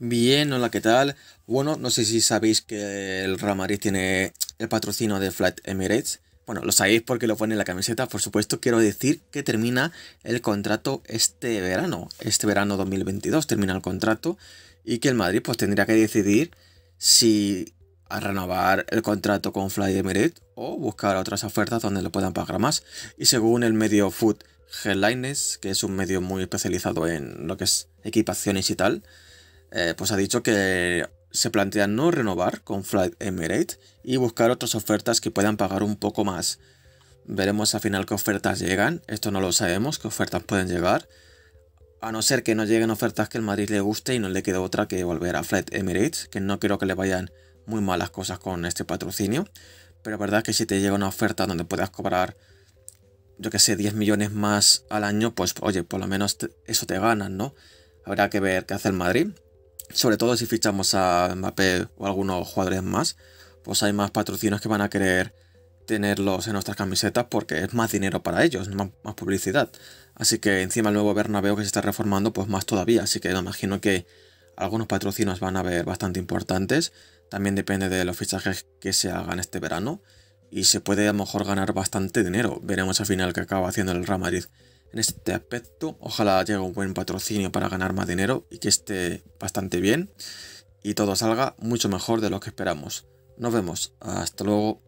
Bien, hola, ¿qué tal? Bueno, no sé si sabéis que el Real tiene el patrocinio de Flight Emirates. Bueno, lo sabéis porque lo pone en la camiseta. Por supuesto, quiero decir que termina el contrato este verano. Este verano 2022 termina el contrato y que el Madrid pues tendría que decidir si renovar el contrato con Flight Emirates o buscar otras ofertas donde lo puedan pagar más. Y según el medio Food Headlines, que es un medio muy especializado en lo que es equipaciones y tal, eh, pues ha dicho que se plantea no renovar con Flight Emirates y buscar otras ofertas que puedan pagar un poco más. Veremos al final qué ofertas llegan, esto no lo sabemos, qué ofertas pueden llegar. A no ser que no lleguen ofertas que el Madrid le guste y no le quede otra que volver a Flight Emirates, que no creo que le vayan muy malas cosas con este patrocinio. Pero verdad que si te llega una oferta donde puedas cobrar, yo que sé, 10 millones más al año, pues oye, por lo menos eso te ganan, ¿no? Habrá que ver qué hace el Madrid sobre todo si fichamos a Mbappé o algunos jugadores más, pues hay más patrocinios que van a querer tenerlos en nuestras camisetas porque es más dinero para ellos, más, publicidad. Así que encima el nuevo Bernabéu que se está reformando, pues más todavía. Así que me imagino que algunos patrocinios van a ver bastante importantes. También depende de los fichajes que se hagan este verano. Y se puede a lo mejor ganar bastante dinero. Veremos al final que acaba haciendo el Real Madrid en este aspecto. Ojalá llegue un buen patrocinio para ganar más dinero y que esté bastante bien y todo salga mucho mejor de lo que esperamos. Nos vemos. Hasta luego.